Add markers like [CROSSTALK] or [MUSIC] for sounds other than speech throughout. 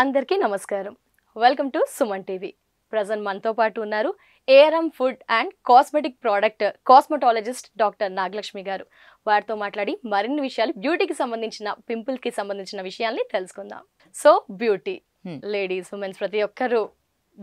అందరికీ నమస్కారం welcome to Suman TV present మనతో పాటు ఉన్నారు ARM food and cosmetic product cosmetologist doctor Nagalakshmi గారు వారితో మాట్లాడి మరిన్ని విషయాలు బ్యూటీకి సంబంధించిన పింపుల్కి సంబంధించిన విషయాల్ని తెలుసుకుందాం so beauty hmm. Ladies womens ప్రతి ఒక్కరూ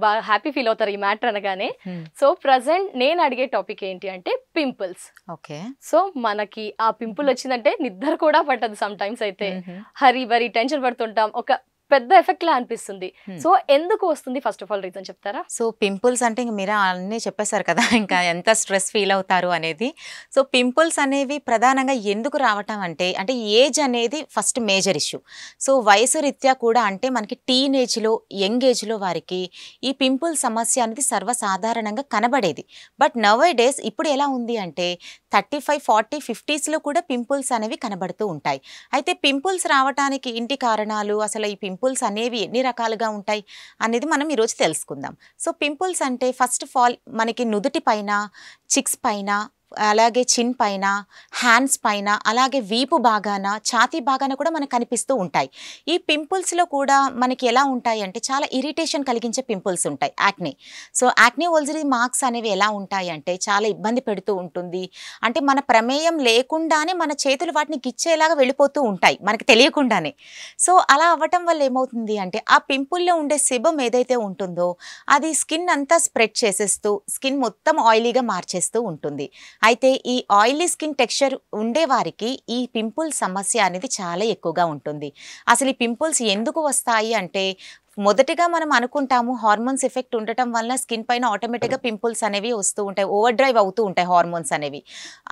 బాగా హ్యాపీ ఫీల్ అవుతారు ఈ మ్యాటర్ అనగానే hmm. సో ప్రజెంట్ నేను అడిగే టాపిక్ ఏంటి అంటే పింపుల్స్ ఓకే సో మనకి ఆ పింపుల్ వచ్చిందంటే నిద్ర కూడా పట్టదు సమ్ టైమ్స్ అయితే mm-hmm. హరీ బరీ టెన్షన్ పడుతుంటాం ఒక పెద్ద ఎఫెక్ట్ లా అనిపిస్తుంది సో ఎందుకు వస్తుంది ఫస్ట్ ఆఫ్ ఆల్ రీజన్ చెప్తారా సో పింపుల్స్ అంటే ఇంక మీరు అన్నీ చెప్పేశారు కదా ఇంకా ఎంత స్ట్రెస్ ఫీల్ అవుతారు అనేది సో పింపుల్స్ అనేవి ప్రధానంగా ఎందుకు రావటం అంటే అంటే ఏజ్ అనేది ఫస్ట్ మేజర్ ఇష్యూ సో వయసు రీత్యా కూడా అంటే మనకి టీనేజ్లో యంగ్ ఏజ్లో వారికి ఈ పింపుల్ సమస్య అనేది సర్వసాధారణంగా కనబడేది బట్ నవ్ డేస్ ఇప్పుడు ఎలా ఉంది అంటే థర్టీ ఫైవ్ ఫార్టీ ఫిఫ్టీస్లో కూడా పింపుల్స్ అనేవి కనబడుతూ ఉంటాయి అయితే పింపుల్స్ రావటానికి ఇంటి కారణాలు అసలు ఈ పింపుల్ పింపుల్స్ అనేవి ఎన్ని రకాలుగా ఉంటాయి అనేది మనం ఈరోజు తెలుసుకుందాం సో పింపుల్స్ అంటే ఫస్ట్ ఆఫ్ ఆల్ మనకి నుదుటి పైన చిక్స్ పైన అలాగే చిన్ పైన హ్యాండ్స్ పైన అలాగే వీపు బాగాన ఛాతీ బాగాన కూడా మనకు కనిపిస్తూ ఉంటాయి ఈ పింపుల్స్లో కూడా మనకి ఎలా ఉంటాయి అంటే చాలా ఇరిటేషన్ కలిగించే పింపుల్స్ ఉంటాయి acne so acne vulgaris marks అనేవి ఎలా ఉంటాయి అంటే చాలా ఇబ్బంది పెడుతూ ఉంటుంది అంటే మన ప్రమేయం లేకుండానే మన చేతులు వాటిని గిచ్చేలాగా వెళ్ళిపోతూ ఉంటాయి మనకి తెలియకుండానే సో అలా అవ్వటం వల్ల ఏమవుతుంది అంటే ఆ పింపుల్లో ఉండే శిబం ఏదైతే ఉంటుందో అది స్కిన్ అంతా స్ప్రెడ్ చేసేస్తూ స్కిన్ మొత్తం ఆయిలీగా మార్చేస్తూ ఉంటుంది అయితే ఈ ఆయిలీ స్కిన్ టెక్స్చర్ ఉండేవారికి ఈ పింపుల్స్ సమస్య అనేది చాలా ఎక్కువగా ఉంటుంది అసలు ఈ పింపుల్స్ ఎందుకు వస్తాయి అంటే మొదటిగా మనం అనుకుంటాము హార్మోన్స్ ఎఫెక్ట్ ఉండటం వల్ల స్కిన్ పైన ఆటోమేటిక్గా పింపుల్స్ అనేవి వస్తూ ఉంటాయి ఓవర్ డ్రైవ్ అవుతూ ఉంటాయి హార్మోన్స్ అనేవి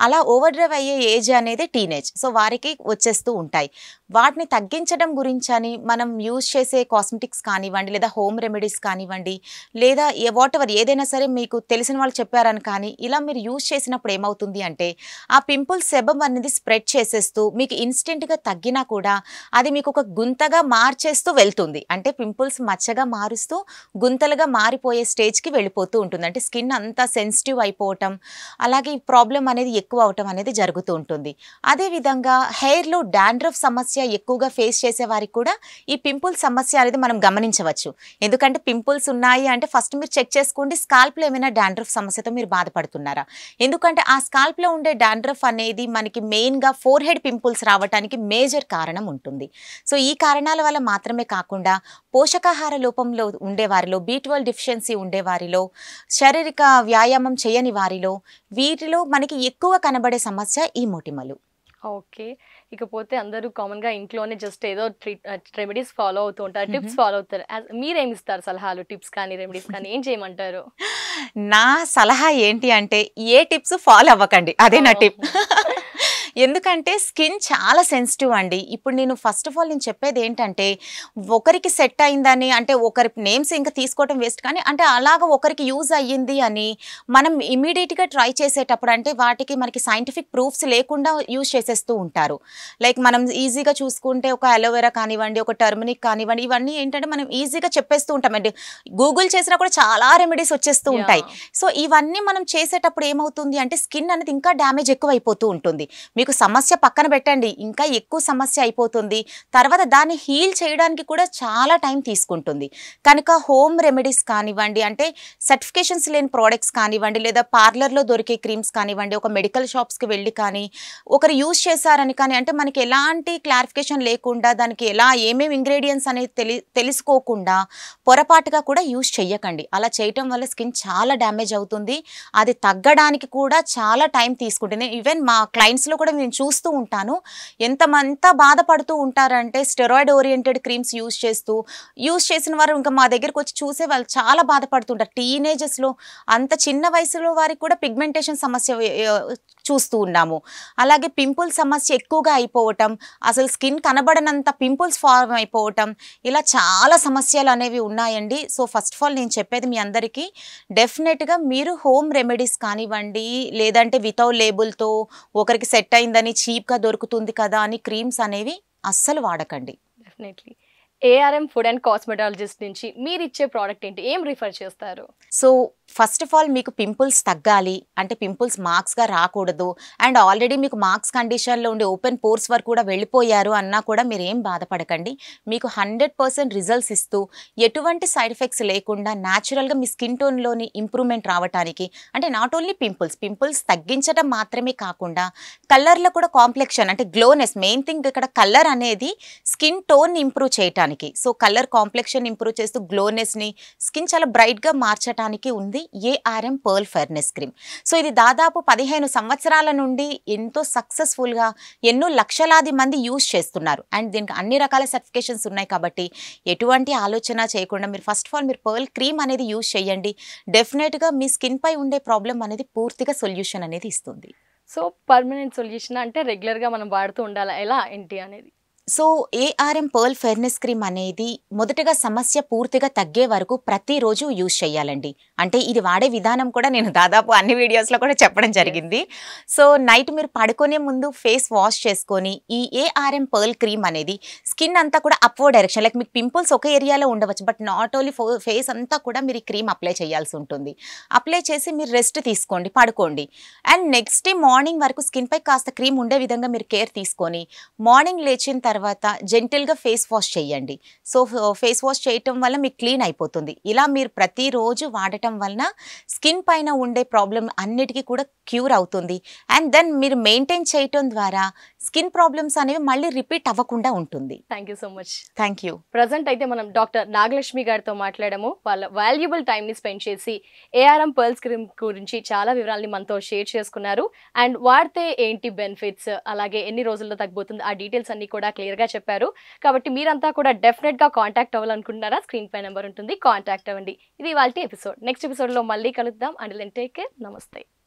అలా ఓవర్ డ్రైవ్ అయ్యే ఏజ్ అనేది టీనేజ్ సో వారికి వచ్చేస్తూ ఉంటాయి వాటిని తగ్గించడం గురించి అని మనం యూజ్ చేసే కాస్మెటిక్స్ కానివ్వండి లేదా హోమ్ రెమెడీస్ కానివ్వండి లేదా ఏ వాట్ ఎవర్ ఏదైనా సరే మీకు తెలిసిన వాళ్ళు చెప్పారని కానీ ఇలా మీరు యూజ్ చేసినప్పుడు ఏమవుతుంది అంటే ఆ పింపుల్ శబం అనేది స్ప్రెడ్ చేసేస్తూ మీకు ఇన్స్టెంట్గా తగ్గినా కూడా అది మీకు ఒక గుంతగా మార్చేస్తూ వెళ్తుంది అంటే పింపుల్ పింపుల్స్ మచ్చగా మారుస్తూ గుంతలుగా మారిపోయే స్టేజ్కి వెళ్ళిపోతూ ఉంటుంది అంటే స్కిన్ అంతా సెన్సిటివ్ అయిపోవటం అలాగే ఈ ప్రాబ్లం అనేది ఎక్కువ అవటం అనేది జరుగుతూ ఉంటుంది అదేవిధంగా హెయిర్లో డాండ్రఫ్ సమస్య ఎక్కువగా ఫేస్ చేసే వారికి కూడా ఈ పింపుల్స్ సమస్య అనేది మనం గమనించవచ్చు ఎందుకంటే పింపుల్స్ ఉన్నాయి అంటే ఫస్ట్ మీరు చెక్ చేసుకోండి స్కాల్ప్లో ఏమైనా డాండ్రఫ్ సమస్యతో మీరు బాధపడుతున్నారా ఎందుకంటే ఆ స్కాల్ప్లో ఉండే డాండ్రఫ్ అనేది మనకి మెయిన్గా ఫోర్ హెడ్ పింపుల్స్ రావడానికి మేజర్ కారణం ఉంటుంది సో ఈ కారణాల వల్ల మాత్రమే కాకుండా పోషక పోషకాహార లోపంలో ఉండేవారిలో బీ ట్వెల్వ్ డిఫిషియన్సీ ఉండేవారిలో శారీరక వ్యాయామం చేయని వారిలో వీటిలో మనకి ఎక్కువ కనబడే సమస్య ఈ మొటిమలు ఓకే ఇకపోతే అందరూ కామన్గా ఇంట్లోనే జస్ట్ ఏదో ట్రీట్ రెమెడీస్ ఫాలో అవుతూ ఉంటారు టిప్స్ ఫాలో అవుతారు మీరేమి ఇస్తారు సలహాలు టిప్స్ కానీ రెమెడీస్ [LAUGHS] కానీ ఏం చేయమంటారు నా సలహా ఏంటి అంటే ఏ టిప్స్ ఫాలో అవ్వకండి అదే నా టిప్ [LAUGHS] ఎందుకంటే స్కిన్ చాలా సెన్సిటివ్ అండి ఇప్పుడు నేను ఫస్ట్ ఆఫ్ ఆల్ నేను చెప్పేది ఏంటంటే ఒకరికి సెట్ అయిందని అంటే ఒకరి నేమ్స్ ఇంకా తీసుకోవడం వేస్ట్ కానీ అంటే అలాగ ఒకరికి యూజ్ అయ్యింది అని మనం ఇమీడియట్గా ట్రై చేసేటప్పుడు అంటే వాటికి మనకి సైంటిఫిక్ ప్రూఫ్స్ లేకుండా యూజ్ చేసేస్తూ ఉంటారు లైక్ మనం ఈజీగా చూసుకుంటే ఒక అలోవెరా కానివ్వండి ఒక టర్మినిక్ కానివ్వండి ఇవన్నీ ఏంటంటే మనం ఈజీగా చెప్పేస్తూ ఉంటామండి గూగుల్ చేసినా కూడా చాలా రెమెడీస్ వచ్చేస్తూ ఉంటాయి సో ఇవన్నీ మనం చేసేటప్పుడు ఏమవుతుంది అంటే స్కిన్ అనేది ఇంకా డ్యామేజ్ ఎక్కువ అయిపోతూ ఉంటుంది మీకు మీకు సమస్య పక్కన పెట్టండి ఇంకా ఎక్కువ సమస్య అయిపోతుంది తర్వాత దాన్ని హీల్ చేయడానికి కూడా చాలా టైం తీసుకుంటుంది కనుక హోమ్ రెమెడీస్ కానివ్వండి అంటే సర్టిఫికేషన్స్ లేని ప్రోడక్ట్స్ కానివ్వండి లేదా పార్లర్లో దొరికే క్రీమ్స్ కానివ్వండి ఒక మెడికల్ షాప్స్కి వెళ్ళి కానీ ఒకరు యూజ్ చేశారని కానీ అంటే మనకి ఎలాంటి క్లారిఫికేషన్ లేకుండా దానికి ఎలా ఏమేమి ఇంగ్రీడియంట్స్ అనేది తెలి తెలుసుకోకుండా పొరపాటుగా కూడా యూజ్ చేయకండి అలా చేయటం వల్ల స్కిన్ చాలా డ్యామేజ్ అవుతుంది అది తగ్గడానికి కూడా చాలా టైం తీసుకుంటుంది ఈవెన్ మా క్లయింట్స్లో కూడా కూడా నేను చూస్తూ ఉంటాను ఎంతమంత బాధపడుతూ ఉంటారంటే స్టెరాయిడ్ ఓరియంటెడ్ క్రీమ్స్ యూజ్ చేస్తూ యూజ్ చేసిన వారు ఇంకా మా దగ్గరకు వచ్చి చూసే వాళ్ళు చాలా బాధపడుతుంటారు టీనేజెస్లో అంత చిన్న వయసులో వారికి కూడా పిగ్మెంటేషన్ సమస్య చూస్తూ ఉన్నాము అలాగే పింపుల్ సమస్య ఎక్కువగా అయిపోవటం అసలు స్కిన్ కనబడనంత పింపుల్స్ ఫార్మ్ అయిపోవటం ఇలా చాలా సమస్యలు అనేవి ఉన్నాయండి సో ఫస్ట్ ఆఫ్ ఆల్ నేను చెప్పేది మీ అందరికీ డెఫినెట్గా మీరు హోమ్ రెమెడీస్ కానివ్వండి లేదంటే వితౌట్ లేబుల్తో ఒకరికి సెట్ సెట్ అయిందని చీప్గా దొరుకుతుంది కదా అని క్రీమ్స్ అనేవి అస్సలు వాడకండి definitely ARM food and cosmetologist నుంచి మీరు ఇచ్చే ప్రోడక్ట్ ఏంటి ఏం రిఫర్ చేస్తారు సో ఫస్ట్ ఆఫ్ ఆల్ మీకు పింపుల్స్ తగ్గాలి అంటే పింపుల్స్ మార్క్స్గా రాకూడదు అండ్ ఆల్రెడీ మీకు మార్క్స్ కండిషన్లో ఉండే ఓపెన్ పోర్స్ వరకు కూడా వెళ్ళిపోయారు అన్నా కూడా మీరు ఏం బాధపడకండి మీకు హండ్రెడ్ పర్సెంట్ రిజల్ట్స్ ఇస్తూ ఎటువంటి సైడ్ ఎఫెక్ట్స్ లేకుండా న్యాచురల్గా మీ స్కిన్ టోన్లోని ఇంప్రూవ్మెంట్ రావడానికి అంటే నాట్ ఓన్లీ పింపుల్స్ పింపుల్స్ తగ్గించడం మాత్రమే కాకుండా కలర్లో కూడా కాంప్లెక్షన్ అంటే గ్లోనెస్ మెయిన్ థింగ్ ఇక్కడ కలర్ అనేది స్కిన్ టోన్ ఇంప్రూవ్ చేయటానికి చేయడానికి సో కలర్ కాంప్లెక్షన్ ఇంప్రూవ్ చేస్తూ గ్లోనెస్ని స్కిన్ చాలా బ్రైట్గా మార్చడానికి ఉంది ARM pearl fairness cream so ఇది దాదాపు పదిహేను సంవత్సరాల నుండి ఎంతో సక్సెస్ఫుల్గా ఎన్నో లక్షలాది మంది యూజ్ చేస్తున్నారు అండ్ దీనికి అన్ని రకాల సర్టిఫికేషన్స్ ఉన్నాయి కాబట్టి ఎటువంటి ఆలోచన చేయకుండా మీరు ఫస్ట్ ఆఫ్ ఆల్ మీరు పర్ల్ క్రీమ్ అనేది యూజ్ చేయండి డెఫినెట్గా మీ స్కిన్ పై ఉండే ప్రాబ్లం అనేది పూర్తిగా సొల్యూషన్ అనేది ఇస్తుంది సో పర్మనెంట్ సొల్యూషన్ అంటే రెగ్యులర్గా మనం వాడుతూ ఉండాలా ఎలా ఏంటి అనేది so ARM pearl fairness cream అనేది మొదటగా సమస్య పూర్తిగా తగ్గే వరకు ప్రతిరోజు యూజ్ చేయాలండి అంటే ఇది వాడే విధానం కూడా నేను దాదాపు అన్ని వీడియోస్లో కూడా చెప్పడం జరిగింది సో నైట్ మీరు పడుకునే ముందు ఫేస్ వాష్ చేసుకొని ఈ ఏఆర్ఎం పర్ల్ క్రీమ్ అనేది స్కిన్ అంతా కూడా అప్వర్డ్ డైరెక్షన్ లైక్ మీకు పింపుల్స్ ఒక ఏరియాలో ఉండవచ్చు బట్ నాట్ ఓన్లీ ఫేస్ అంతా కూడా మీరు ఈ క్రీమ్ అప్లై చేయాల్సి ఉంటుంది అప్లై చేసి మీరు రెస్ట్ తీసుకోండి పడుకోండి అండ్ నెక్స్ట్ డే మార్నింగ్ వరకు స్కిన్పై కాస్త క్రీమ్ ఉండే విధంగా మీరు కేర్ తీసుకొని మార్నింగ్ లేచిన తర్వాత తర్వాత జెంటిల్గా ఫేస్ వాష్ చేయండి సో ఫేస్ వాష్ చేయటం వల్ల మీకు క్లీన్ అయిపోతుంది ఇలా మీరు ప్రతిరోజు వాడటం వలన స్కిన్ పైన ఉండే ప్రాబ్లం అన్నిటికీ కూడా క్యూర్ అవుతుంది అండ్ దెన్ మీరు మెయింటైన్ చేయటం ద్వారా స్కిన్ ప్రాబ్లమ్స్ అనేవి మళ్ళీ రిపీట్ అవ్వకుండా ఉంటుంది thank you so much thank you present అయితే మనం డాక్టర్ నాగలక్ష్మి గారితో మాట్లాడము వాళ్ళ వాల్యుబుల్ టైంని స్పెండ్ చేసి ఏఆర్ఎం పర్ల్స్ క్రీమ్ గురించి చాలా వివరాలని మనతో షేర్ చేసుకున్నారు అండ్ వాడితే ఏంటి బెనిఫిట్స్ అలాగే ఎన్ని రోజుల్లో తగ్గిపోతుంది ఆ డీటెయిల్స్ అన్ని కూడా క్లియర్గా చెప్పారు కాబట్టి మీరంతా కూడా డెఫినెట్గా కాంటాక్ట్ అవ్వాలనుకుంటున్నారా స్క్రీన్ పై నెంబర్ ఉంటుంది కాంటాక్ట్ అవ్వండి ఇది వాళ్ళ ఎపిసోడ్ నెక్స్ట్ ఎపిసోడ్లో మళ్ళీ కలుద్దాం అండ్ లెన్ టేక్ కేర్ నమస్తే